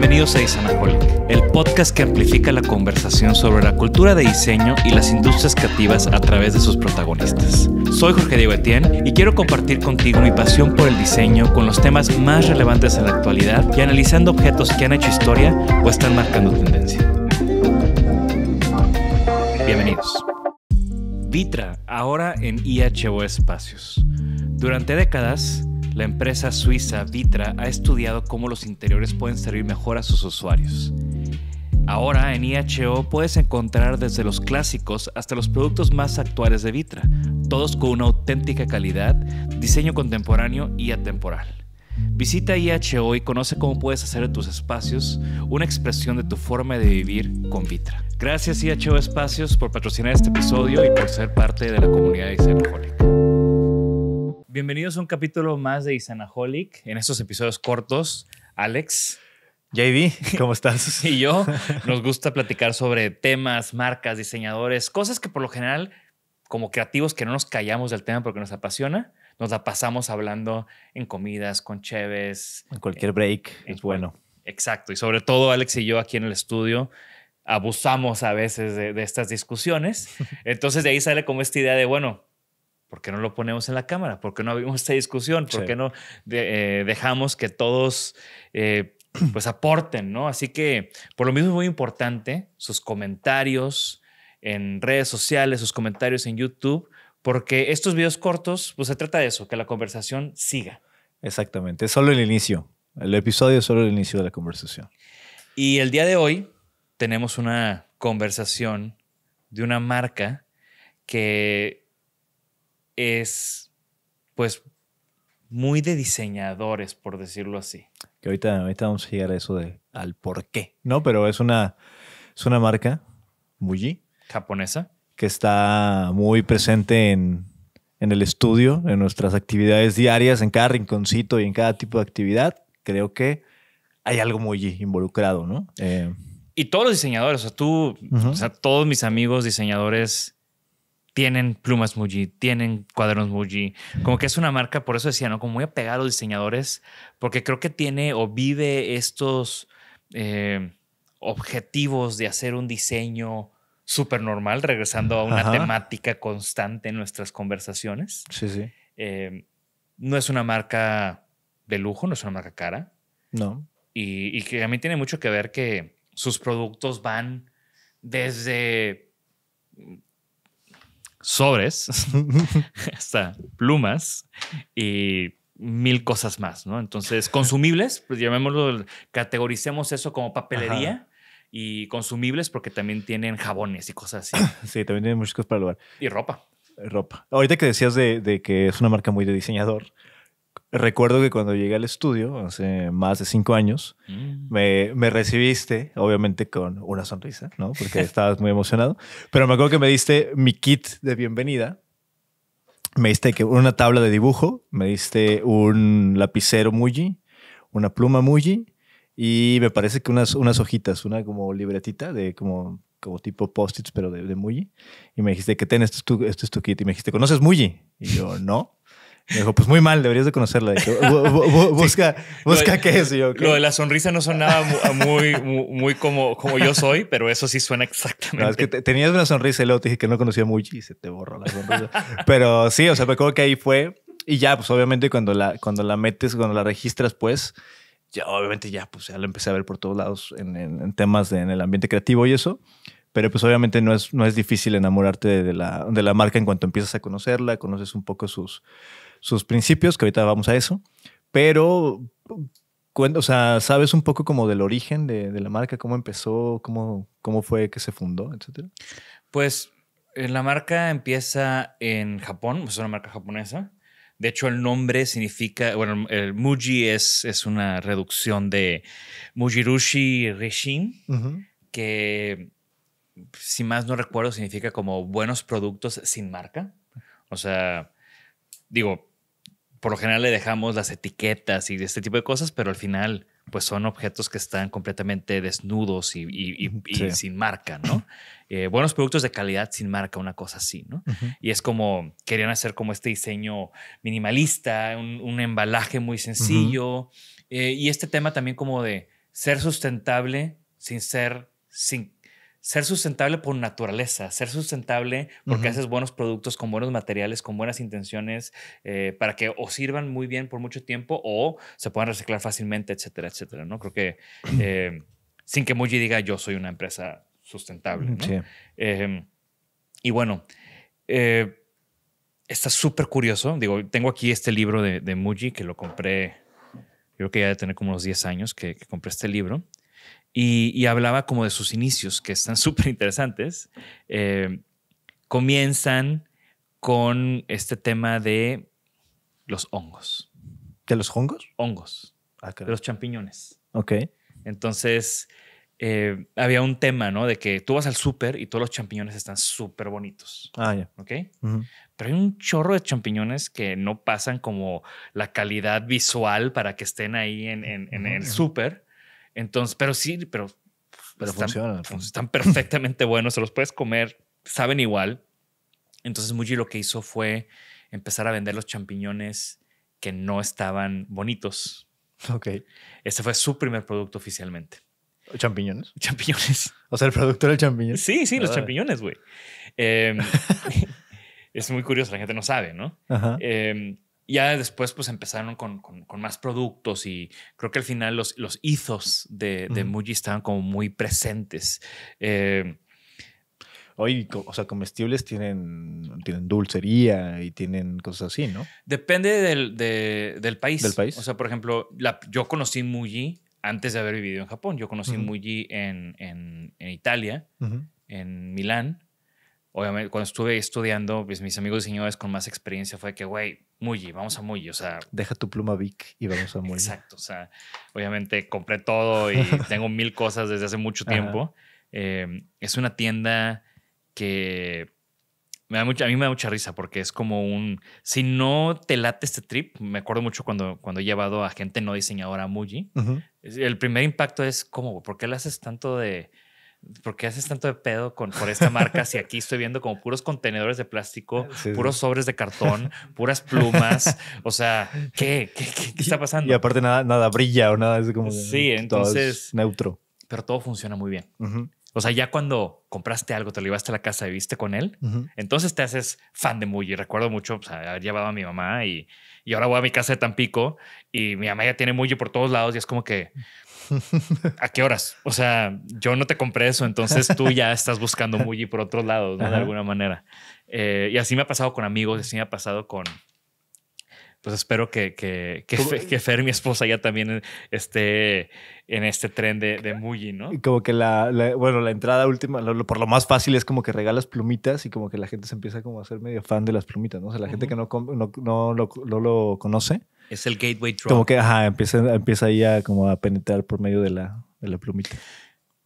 Bienvenidos a Isanaholic, el podcast que amplifica la conversación sobre la cultura de diseño y las industrias creativas a través de sus protagonistas. Soy Jorge Diego Etienne y quiero compartir contigo mi pasión por el diseño con los temas más relevantes en la actualidad y analizando objetos que han hecho historia o están marcando tendencia. Bienvenidos. Vitra, ahora en IHO Espacios. Durante décadas, la empresa suiza Vitra ha estudiado cómo los interiores pueden servir mejor a sus usuarios. Ahora en IHO puedes encontrar desde los clásicos hasta los productos más actuales de Vitra, todos con una auténtica calidad, diseño contemporáneo y atemporal. Visita IHO y conoce cómo puedes hacer de tus espacios una expresión de tu forma de vivir con Vitra. Gracias IHO Espacios por patrocinar este episodio y por ser parte de la comunidad de diseño bienvenidos a un capítulo más de Isanaholic. En estos episodios cortos, Alex. JD, ¿cómo estás? y yo nos gusta platicar sobre temas, marcas, diseñadores, cosas que por lo general, como creativos, que no nos callamos del tema porque nos apasiona, nos la pasamos hablando en comidas, con cheves. En cualquier break, es bueno. Exacto. Y sobre todo Alex y yo aquí en el estudio abusamos a veces de, de estas discusiones. Entonces de ahí sale como esta idea de, bueno, ¿Por qué no lo ponemos en la cámara? ¿Por qué no abrimos esta discusión? ¿Por qué no eh, dejamos que todos eh, pues aporten, ¿no? Así que por lo mismo es muy importante sus comentarios en redes sociales, sus comentarios en YouTube, porque estos videos cortos, pues se trata de eso, que la conversación siga. Exactamente, es solo el inicio. El episodio es solo el inicio de la conversación. Y el día de hoy tenemos una conversación de una marca que es pues muy de diseñadores, por decirlo así. Que ahorita, vamos a llegar a eso de al por qué, ¿no? Pero es una, es una marca, muy Japonesa. Que está muy presente en, el estudio, en nuestras actividades diarias, en cada rinconcito y en cada tipo de actividad. Creo que hay algo muy involucrado, ¿no? Eh, y todos los diseñadores, o sea, tú, o sea, todos mis amigos diseñadores tienen plumas Muji, tienen cuadernos Muji. Como que es una marca, por eso decía, ¿no? Como muy apegada a los diseñadores, porque creo que tiene o vive estos eh, objetivos de hacer un diseño súper normal, regresando a una temática constante en nuestras conversaciones. Sí, sí. Eh, no es una marca de lujo, no es una marca cara. No. Y, y que a mí tiene mucho que ver que sus productos van desde sobres, hasta plumas y mil cosas más, ¿no? Entonces, consumibles, pues llamémoslo, categoricemos eso como papelería. Y consumibles porque también tienen jabones y cosas así. Sí, también tienen muchas cosas para el lugar. Y ropa. Ropa. Ahorita que decías de, de que es una marca muy de diseñador, Recuerdo que cuando llegué al estudio, hace más de cinco años, mm. me, recibiste, obviamente con una sonrisa, ¿no? Porque estabas muy emocionado. Pero me acuerdo que me diste mi kit de bienvenida. Me diste que una tabla de dibujo, me diste un lapicero Muji, una pluma Muji y me parece que unas, unas hojitas, una como libretita de como, como tipo post-its, pero de, Muji. Y me dijiste que ten, Esto es, tu, este es tu kit. Y me dijiste, ¿conoces Muji? Y yo, no. Me dijo, pues muy mal, deberías de conocerla. busca, busca qué es. Lo de la sonrisa no sonaba muy, muy, como, como yo soy, pero eso sí suena exactamente. que tenías una sonrisa y luego te dije que no conocía mucho y se te borró la sonrisa. pero sí, o sea, me acuerdo que ahí fue. Y ya, pues obviamente cuando la, cuando la metes, cuando la registras, pues ya obviamente ya, pues ya lo empecé a ver por todos lados en, temas de, en el ambiente creativo y eso pero pues obviamente no es, no es difícil enamorarte de de la, marca en cuanto empiezas a conocerla, conoces un poco sus, sus principios, que ahorita vamos a eso, pero, o sea, ¿sabes un poco como del origen de, la marca? ¿Cómo empezó? Cómo, ¿Cómo fue que se fundó? Etcétera. Pues eh, la marca empieza en Japón, pues, es una marca japonesa. De hecho, el nombre significa, bueno, el Muji es, es una reducción de Mujirushi Rishin, que si más no recuerdo significa como buenos productos sin marca. O sea, digo, por lo general le dejamos las etiquetas y este tipo de cosas, pero al final pues son objetos que están completamente desnudos y, sin marca, ¿no? Eh, buenos productos de calidad sin marca, una cosa así, ¿no? Y es como, querían hacer como este diseño minimalista, un, embalaje muy sencillo, eh, y este tema también como de ser sustentable sin ser, sin ser sustentable por naturaleza, ser sustentable porque haces buenos productos con buenos materiales, con buenas intenciones, eh, para que o sirvan muy bien por mucho tiempo o se puedan reciclar fácilmente, etcétera, etcétera, ¿no? Creo que eh, sin que Muji diga yo soy una empresa sustentable, mm, em, y bueno, eh, está súper curioso. Digo, tengo aquí este libro de, Muji que lo compré, creo que ya de tener como unos 10 años que, que compré este libro y, hablaba como de sus inicios, que están súper interesantes. Eh, comienzan con este tema de los hongos. ¿De los hongos? Hongos. Ah, de los champiñones. Ok. Entonces, eh, había un tema, ¿no? De que tú vas al súper y todos los champiñones están súper bonitos. Ah, ya. ¿Ok? Pero hay un chorro de champiñones que no pasan como la calidad visual para que estén ahí en, el súper. Entonces, pero sí, pero, pero pues. están, perfectamente buenos, se los puedes comer, saben igual. Entonces Muji lo que hizo fue empezar a vender los champiñones que no estaban bonitos. Ok. Ese fue su primer producto oficialmente. ¿Champiñones? Champiñones. O sea, el producto era el champiñón. Sí, sí, los ah. champiñones, güey. Em, es muy curioso, la gente no sabe, ¿no? Ajá. Em, ya después pues empezaron con, más productos y creo que al final los, los de, de Muji estaban como muy presentes. Hoy, eh, o sea, comestibles tienen, tienen dulcería y tienen cosas así, ¿no? Depende del, país. Del país. O sea, por ejemplo, yo conocí Muji antes de haber vivido en Japón. Yo conocí Muji en, Italia, en Milán obviamente, cuando estuve estudiando, pues, mis amigos diseñadores con más experiencia fue que, güey, Muji, vamos a Muji, o sea... Deja tu pluma Vic y vamos a Muji. Exacto, o sea, obviamente compré todo y tengo mil cosas desde hace mucho tiempo. Eh, es una tienda que me da mucha, a mí me da mucha risa porque es como un... Si no te late este trip, me acuerdo mucho cuando, cuando he llevado a gente no diseñadora a Muji, el primer impacto es, ¿cómo? ¿Por qué le haces tanto de ¿por qué haces tanto de pedo con, por esta marca si aquí estoy viendo como puros contenedores de plástico, puros sobres de cartón, puras plumas? O sea, ¿qué? ¿Qué, qué, está pasando? Y, aparte nada, nada brilla o nada, es como... Sí, entonces... neutro. Pero todo funciona muy bien. O sea, ya cuando compraste algo, te lo llevaste a la casa y viste con él, entonces te haces fan de Muji. Recuerdo mucho sea, pues, haber llevado a mi mamá y, y ahora voy a mi casa de Tampico y mi mamá ya tiene Muji por todos lados y es como que... ¿a qué horas? O sea, yo no te compré eso, entonces tú ya estás buscando Muji por otros lados, ¿no? De alguna manera. Eh, y así me ha pasado con amigos, así me ha pasado con... Pues espero que, que, Fer, mi esposa, ya también esté en este tren de, de Muji, ¿no? Y como que la, bueno, la entrada última, por lo más fácil es como que regalas plumitas y como que la gente se empieza como a hacer medio fan de las plumitas, ¿no? O sea, la gente que no, no, lo conoce, es el gateway drop. Como que, empieza, empieza ahí a, como a penetrar por medio de la, plumita.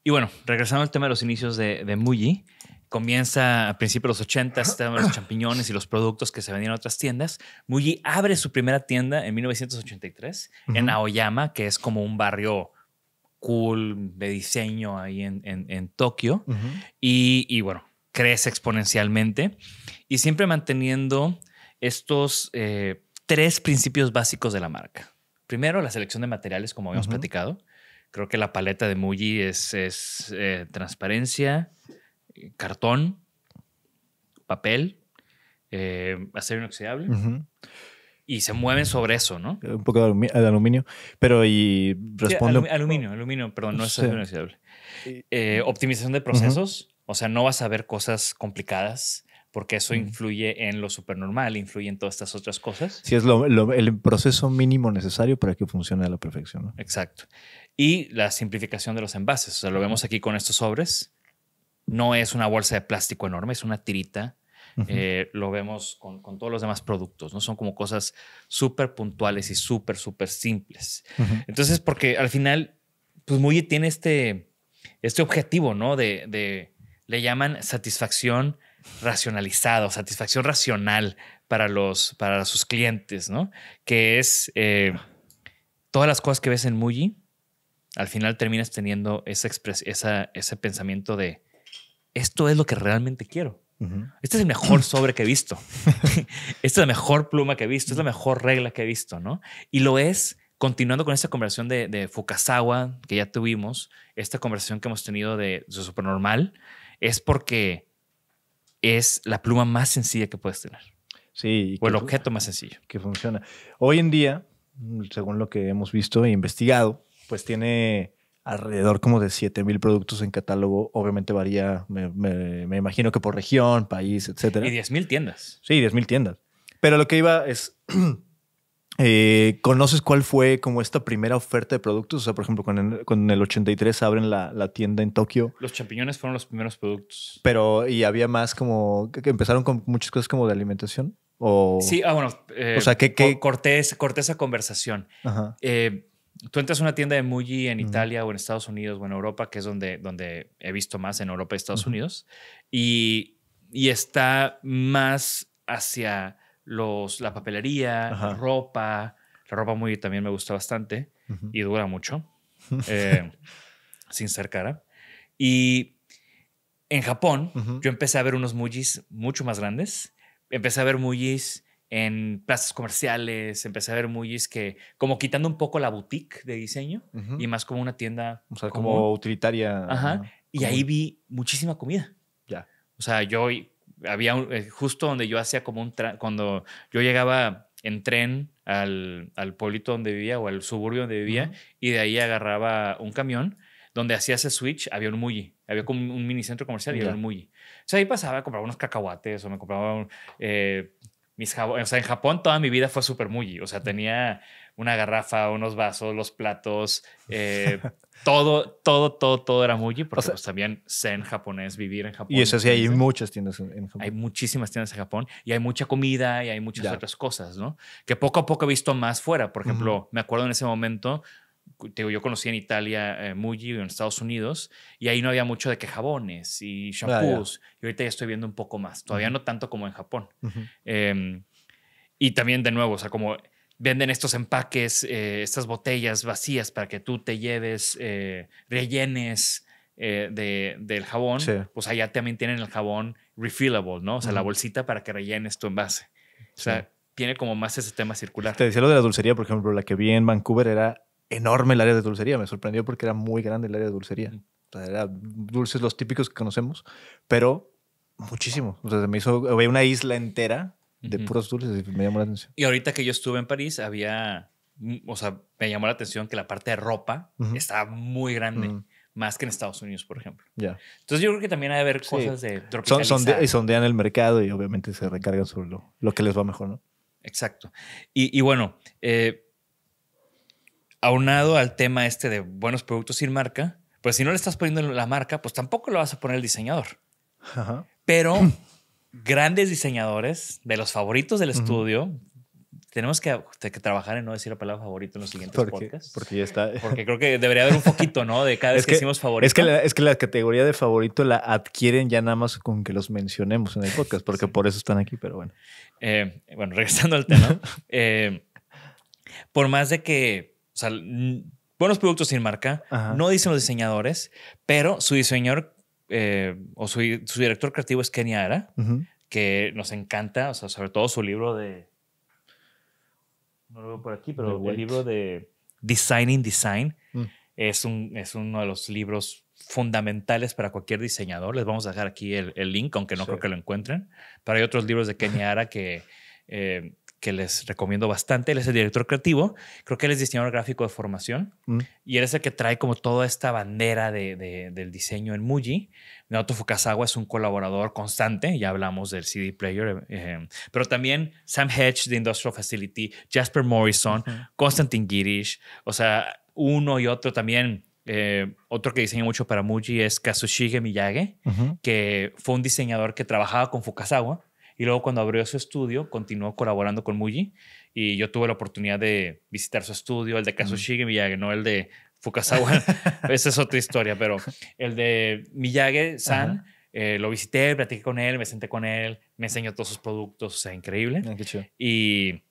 Y bueno, regresando al tema de los inicios de, de Muji, comienza a principios de los 80, estaban los champiñones y los productos que se vendían en otras tiendas. Muji abre su primera tienda en 1983 en Aoyama, que es como un barrio cool de diseño ahí en, en, en Tokio. y, bueno, crece exponencialmente y siempre manteniendo estos... Eh, tres principios básicos de la marca. Primero, la selección de materiales, como habíamos platicado. Creo que la paleta de Muji es, eh, transparencia, cartón, papel, eh, acero inoxidable. Y se mueven sobre eso, ¿no? Eh, un poco de, aluminio, pero y responde... aluminio, aluminio, perdón, no es acero inoxidable. optimización de procesos, o sea, no vas a ver cosas complicadas porque eso influye en lo supernormal, influye en todas estas otras cosas. Sí, es el proceso mínimo necesario para que funcione a la perfección. Exacto. Y la simplificación de los envases. O sea, lo vemos aquí con estos sobres. No es una bolsa de plástico enorme, es una tirita. Eh, lo vemos con, todos los demás productos, ¿no? Son como cosas súper puntuales y súper, súper simples. Entonces, porque al final, pues muy tiene este, este objetivo, ¿no? de, de le llaman satisfacción racionalizado, satisfacción racional para, los, para sus clientes, ¿no? Que es eh, todas las cosas que ves en Muji, al final terminas teniendo esa esa, ese pensamiento de, esto es lo que realmente quiero. Este es el mejor sobre que he visto. Esta es la mejor pluma que he visto. Es la mejor regla que he visto, ¿no? Y lo es continuando con esta conversación de, de Fukasawa que ya tuvimos, esta conversación que hemos tenido de, de Supernormal, es porque es la pluma más sencilla que puedes tener. Sí. O el objeto más sencillo. Que funciona. Hoy en día, según lo que hemos visto e investigado, pues tiene alrededor como de mil productos en catálogo. Obviamente varía, me, imagino que por región, país, etc. Y mil tiendas. Sí, mil tiendas. Pero lo que iba es Eh, ¿Conoces cuál fue como esta primera oferta de productos? O sea, por ejemplo, con en el 83 abren la, la, tienda en Tokio. Los champiñones fueron los primeros productos. Pero, ¿y había más como que empezaron con muchas cosas como de alimentación? O, sí, ah, bueno. Eh, o sea, que qué? Corté, esa conversación. Ajá. Eh, tú entras a una tienda de Muji en Italia o en Estados Unidos o en Europa, que es donde, donde he visto más en Europa y Estados Unidos, y, y está más hacia los, la papelería, la ropa. La ropa muy también me gusta bastante y dura mucho, eh, sin ser cara. Y en Japón, yo empecé a ver unos mujis mucho más grandes. Empecé a ver mujis en plazas comerciales, empecé a ver mujis que, como quitando un poco la boutique de diseño y más como una tienda. como utilitaria. Y ahí vi muchísima comida. Ya. O sea, yo había eh, justo donde yo hacía como un, cuando yo llegaba en tren al, al, pueblito donde vivía o al suburbio donde vivía y de ahí agarraba un camión donde hacía ese switch, había un mulli. había como un, minicentro comercial y había un mulli. O sea, ahí pasaba, compraba unos cacahuates o me compraba un, eh, en Japón toda mi vida fue súper muji o sea, tenía una garrafa, unos vasos, los platos, eh, todo, todo, todo, todo era Muji, porque o pues, también zen japonés, vivir en Japón. Y eso sí, hay muchas tiendas en Japón. Hay muchísimas tiendas en Japón y hay mucha comida y hay muchas otras cosas, ¿no? Que poco a poco he visto más fuera. Por ejemplo, me acuerdo en ese momento, digo, yo conocí en Italia eh, Muji, en Estados Unidos, y ahí no había mucho de que jabones y ah, shampoos. y ahorita ya estoy viendo un poco más, todavía no tanto como en Japón. Em, y también, de nuevo, o sea, como venden estos empaques, eh, estas botellas vacías para que tú te lleves, eh, rellenes eh, de, del jabón, pues allá también tienen el jabón refillable, ¿no? O sea, la bolsita para que rellenes tu envase. O sea, tiene como más ese tema circular. Te decía lo de la dulcería, por ejemplo, la que vi en Vancouver era enorme el área de dulcería. Me sorprendió porque era muy grande el área de dulcería. O eran dulces los típicos que conocemos, pero muchísimo. O sea, me hizo había una isla entera de puros dulces y me llamó la atención. Y ahorita que yo estuve en París, había, mm, o sea, me llamó la atención que la parte de ropa estaba muy grande. Más que en Estados Unidos, por ejemplo. Ya. Entonces, yo creo que también hay de haber cosas de Son, Y sondean el mercado y obviamente se recargan sobre lo, que les va mejor, ¿no? Exacto. Y, y bueno, eh, aunado al tema este de buenos productos sin marca, pues si no le estás poniendo la marca, pues tampoco lo vas a poner el diseñador. Pero grandes diseñadores, de los favoritos del estudio, tenemos que, trabajar en no decir la palabra favorito en los siguientes podcasts. Porque Porque creo que debería haber un poquito, ¿no? De cada vez es que, decimos favorito. Es que, la, es que la categoría de favorito la adquieren ya nada más con que los mencionemos en el podcast, porque por eso están aquí, pero bueno. Eh, bueno, regresando al tema. Eh, por más de que o sea, buenos productos sin marca, no dicen los diseñadores, pero su diseñador eh, o su, su, director creativo es Kenya Ara, que nos encanta, o sea, sobre todo su libro de. No lo veo por aquí, pero el libro de Designing Design mm. es, un, es uno de los libros fundamentales para cualquier diseñador. Les vamos a dejar aquí el, link, aunque no creo que lo encuentren. Pero hay otros libros de Kenya Ara que. Eh, que les recomiendo bastante. Él es el director creativo, creo que él es diseñador gráfico de formación mm. y él es el que trae como toda esta bandera del diseño en Muji. Naoto Fukasawa es un colaborador constante, ya hablamos del CD Player, eh, eh, pero también Sam Hedge de Industrial Facility, Jasper Morrison, Constantin Girish, o sea, uno y otro también. Eh, otro que diseña mucho para Muji es Kazushige Miyage, que fue un diseñador que trabajaba con Fukasawa y luego cuando abrió su estudio, continuó colaborando con Muji y yo tuve la oportunidad de visitar su estudio, el de Kazushige Miyagi, no el de Fukasawa. Esa es otra historia, pero el de Miyagi-san. Eh, lo visité, platiqué con él, me senté con él, me enseñó todos sus productos, o sea, increíble. Ah, y,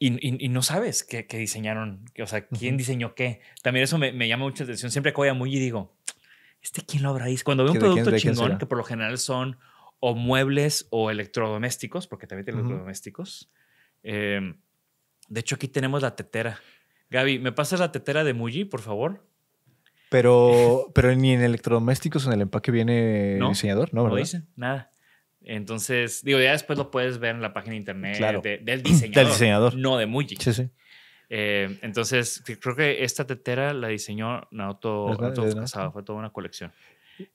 y, y, no sabes qué, diseñaron, o sea, quién diseñó qué. También eso me, llama mucha atención. Siempre que voy a Muji y digo, ¿este quién lo habrá Cuando veo un producto chingón, que por lo general son o muebles o electrodomésticos, porque también tiene electrodomésticos. Em, de hecho, aquí tenemos la tetera. Gaby, ¿me pasas la tetera de Muji, por favor? Pero, pero ni en electrodomésticos en el empaque viene el diseñador, ¿no? No dice nada. Entonces, digo, ya después lo puedes ver en la página de internet del diseñador. del diseñador. No de Muji. Sí, sí. Eh, entonces, creo que esta tetera la diseñó Naoto, Naoto Fue toda una colección.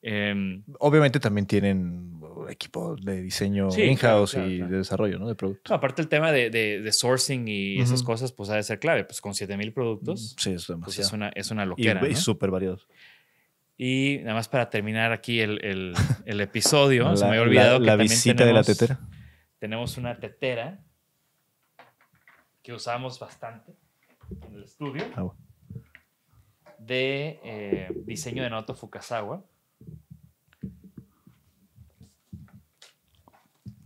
Em, Obviamente también tienen uh, equipos de diseño in-house y de desarrollo, De productos. aparte el tema de, sourcing y esas cosas, pues ha de ser clave. Pues con 7000 productos. Mm, es pues, una, es una loquera. Y, variados. Y nada más para terminar aquí el, episodio, se me había olvidado la, que visita de la tetera. Tenemos una tetera que usamos bastante en el estudio. Ah, de eh, diseño de Noto Fukasawa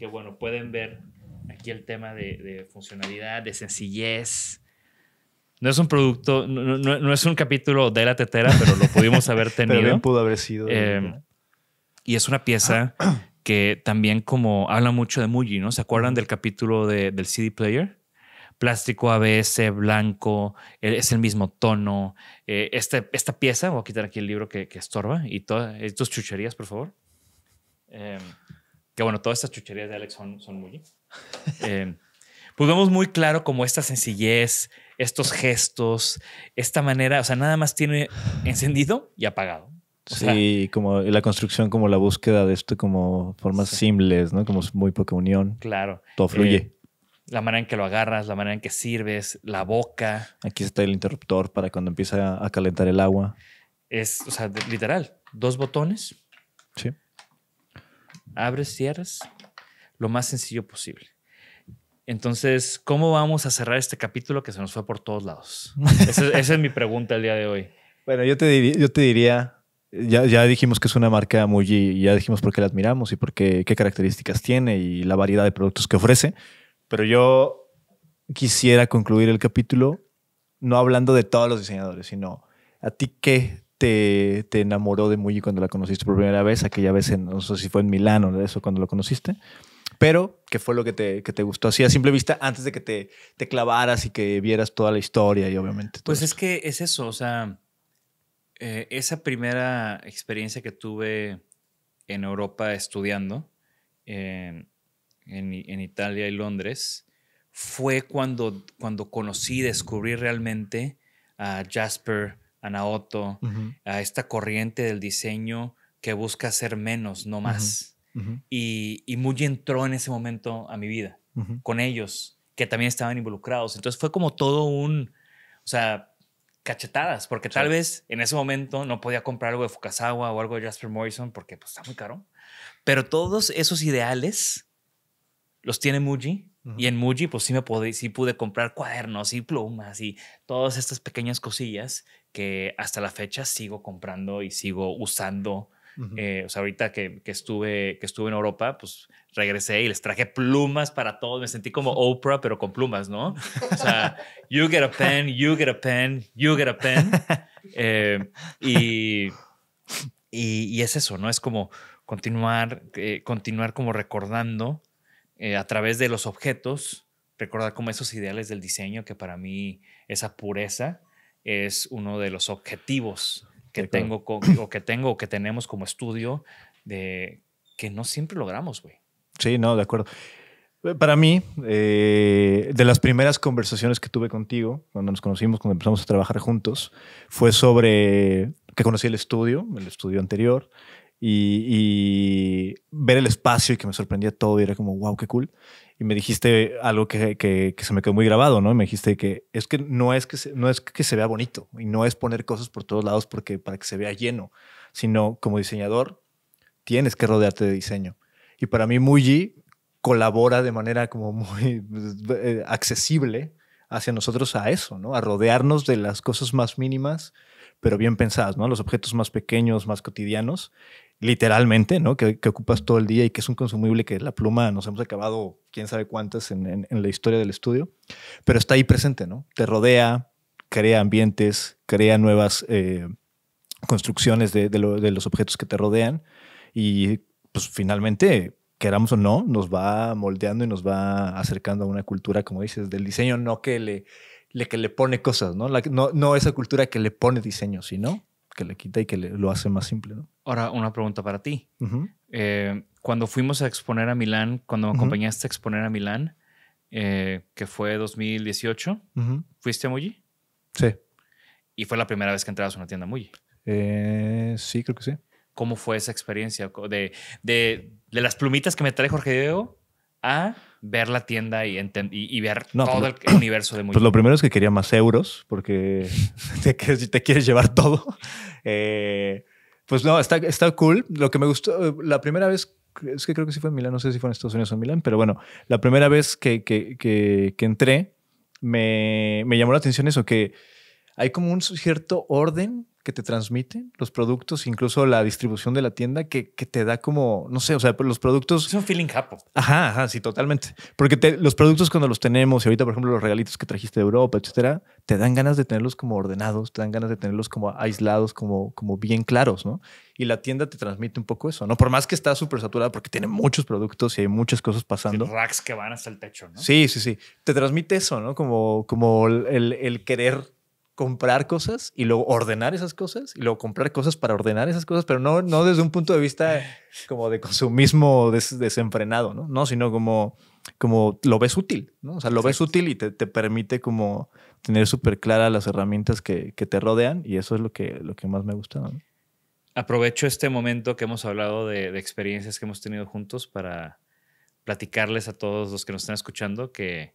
que bueno, pueden ver aquí el tema de, funcionalidad, de sencillez. No es un producto, no, es un capítulo de la tetera, pero lo pudimos haber tenido. pudo haber sido. Eh, y es una pieza que también como habla mucho de Muji, ¿no? ¿Se acuerdan del capítulo del CD Player? Plástico ABS, blanco, eh, es el mismo tono. Eh, este, esta, pieza, voy a quitar aquí el libro que, que estorba y todas estas chucherías, por favor. Eh, que bueno, todas estas chucherías de Alex son, son muy... Eh, pues vemos muy claro como esta sencillez, estos gestos, esta manera, o sea, nada más tiene encendido y apagado. sí, como la construcción, como la búsqueda de esto, como formas simples, ¿no? Como muy poca unión. Claro. Todo fluye. Eh, la manera en que lo agarras, la manera en que sirves, la boca. Aquí está el interruptor para cuando empieza a calentar el agua. Es, o sea, literal, dos botones. Sí abres, cierras, lo más sencillo posible. Entonces, ¿cómo vamos a cerrar este capítulo que se nos fue por todos lados? esa, es mi pregunta el día de hoy. Bueno, yo te, diría, yo diría, ya, ya dijimos que es una marca muy, y ya dijimos por qué la admiramos y por qué, qué características tiene y la variedad de productos que ofrece, pero yo quisiera concluir el capítulo no hablando de todos los diseñadores, sino a ti qué te, enamoró de Muji cuando la conociste por primera vez, aquella vez, en, no sé si fue en Milán o eso, cuando lo conociste, pero ¿qué fue lo que te, gustó así a simple vista antes de que te, clavaras y que vieras toda la historia y obviamente. Pues es que es eso, o sea, eh, esa primera experiencia que tuve en Europa estudiando, en, Italia y Londres, fue cuando, cuando conocí, descubrí realmente a Jasper a Naoto, a esta corriente del diseño que busca ser menos, no más. y, y Muji entró en ese momento a mi vida, con ellos, que también estaban involucrados. Entonces fue como todo un, o sea, cachetadas, porque tal vez en ese momento no podía comprar algo de Fukasawa o algo de Jasper Morrison porque pues, está muy caro. Pero todos esos ideales los tiene Muji y en Muji, pues sí me pude, sí pude comprar cuadernos y plumas y todas estas pequeñas cosillas que hasta la fecha sigo comprando y sigo usando. Eh, o sea, ahorita que, que, estuve, que estuve en Europa, pues regresé y les traje plumas para todos. Me sentí como Oprah, pero con plumas, ¿no? O sea, you get a pen, you get a pen, you get a pen. Eh, y, y, es eso, ¿no? Es como continuar, eh, continuar como recordando eh, a través de los objetos, recordar como esos ideales del diseño, que para mí esa pureza es uno de los objetivos que tengo o que tengo que tenemos como estudio de que no siempre logramos, güey. Sí, no, de acuerdo. Eh, para mí, eh, de las primeras conversaciones que tuve contigo, cuando nos conocimos, cuando empezamos a trabajar juntos, fue sobre que conocí el estudio, el estudio anterior, y, ver el espacio y que me sorprendía todo y era como, wow, qué cool. Y me dijiste algo que, que, se me quedó muy grabado, ¿no? me dijiste que es que no es que, se, no es que se vea bonito y no es poner cosas por todos lados porque, para que se vea lleno, sino como diseñador tienes que rodearte de diseño. Y para mí, Muji colabora de manera como muy eh, accesible hacia nosotros a eso, ¿no? A rodearnos de las cosas más mínimas pero bien pensadas, ¿no? Los objetos más pequeños, más cotidianos, literalmente, ¿no? Que, ocupas todo el día y que es un consumible que es la pluma nos hemos acabado quién sabe cuántas en, la historia del estudio, pero está ahí presente, ¿no? Te rodea, crea ambientes, crea nuevas eh, construcciones de, de los objetos que te rodean y pues finalmente queramos o no, nos va moldeando y nos va acercando a una cultura, como dices, del diseño, no que le le que le pone cosas, ¿no? ¿no? esa cultura que le pone diseño, sino que le quita y que lo hace más simple, ¿no? Ahora, una pregunta para ti. Eh, cuando fuimos a exponer a Milán, cuando me acompañaste a exponer a Milán, eh, que fue 2018, ¿fuiste a Muji? Sí. ¿Y fue la primera vez que entrabas a una tienda Muji? Eh, sí, creo que sí. ¿Cómo fue esa experiencia? De, de las plumitas que me trae Jorge Diego a ver la tienda y, y, ver todo pues el universo de muy Pues lo primero es que quería más euros, porque te, te quieres llevar todo. Eh, pues no, está, está cool. Lo que me gustó, la primera vez, es que creo que sí fue en Milán, no sé si fue en Estados Unidos o en Milán, pero bueno, la primera vez que, que, que, que entré, me, me llamó la atención eso, que hay como un cierto orden que te transmiten los productos, incluso la distribución de la tienda, que, te da como, no sé, o sea, los productos... Es un feeling happy. Ajá, ajá, sí, totalmente. Porque los productos cuando los tenemos, y ahorita, por ejemplo, los regalitos que trajiste de Europa, etcétera, te dan ganas de tenerlos como ordenados, te dan ganas de tenerlos como aislados, como, como bien claros, ¿no? Y la tienda te transmite un poco eso, ¿no? Por más que está súper saturada porque tiene muchos productos y hay muchas cosas pasando. racks que van hasta el techo, ¿no? Sí, sí, sí. Te transmite eso, ¿no? Como, como el, el querer comprar cosas y luego ordenar esas cosas y luego comprar cosas para ordenar esas cosas, pero no, no desde un punto de vista como de consumismo desenfrenado, ¿no? sino como, como lo ves útil, ¿no? O sea, lo ves útil y te, permite como tener súper claras las herramientas que, te rodean y eso es lo que, lo que más me gusta. Aprovecho este momento que hemos hablado de experiencias que hemos tenido juntos para platicarles a todos los que nos están escuchando que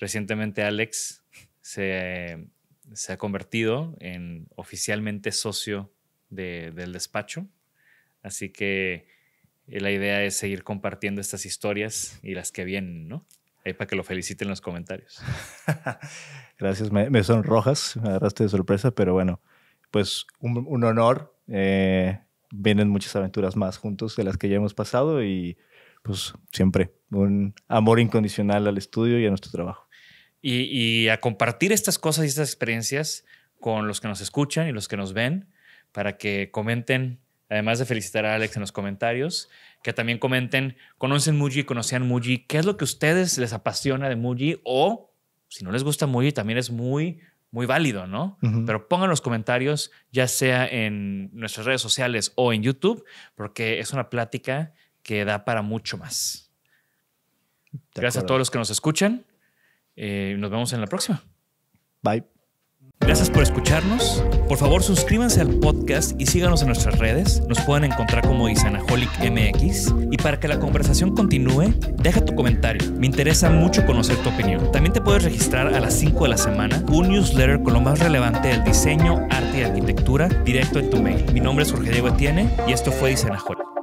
recientemente Alex se se ha convertido en oficialmente socio del despacho. Así que eh, la idea es seguir compartiendo estas historias y las que vienen, ¿no? Ahí para que lo feliciten en los comentarios. Gracias, me, son rojas, me agarraste de sorpresa, pero bueno, pues un, honor. Eh, vienen muchas aventuras más juntos de las que ya hemos pasado y pues siempre un amor incondicional al estudio y a nuestro trabajo y, a compartir estas cosas y estas experiencias con los que nos escuchan y los que nos ven para que comenten, además de felicitar a Alex en los comentarios, que también comenten, conocen Muji, conocían Muji, qué es lo que a ustedes les apasiona de Muji o si no les gusta Muji también es muy muy válido, ¿no? Pero pongan los comentarios, ya sea en nuestras redes sociales o en YouTube, porque es una plática que da para mucho más. Gracias a todos los que nos escuchan. Eh, nos vemos en la próxima. Bye. Gracias por escucharnos. Por favor, suscríbanse al podcast y síganos en nuestras redes. Nos pueden encontrar como Isanaholic MX. Y para que la conversación continúe, deja tu comentario. Me interesa mucho conocer tu opinión. También te puedes registrar a las 5 de la semana un newsletter con lo más relevante del diseño, arte y arquitectura directo en tu mail. Mi nombre es Jorge Diego Etienne y esto fue Isanaholic.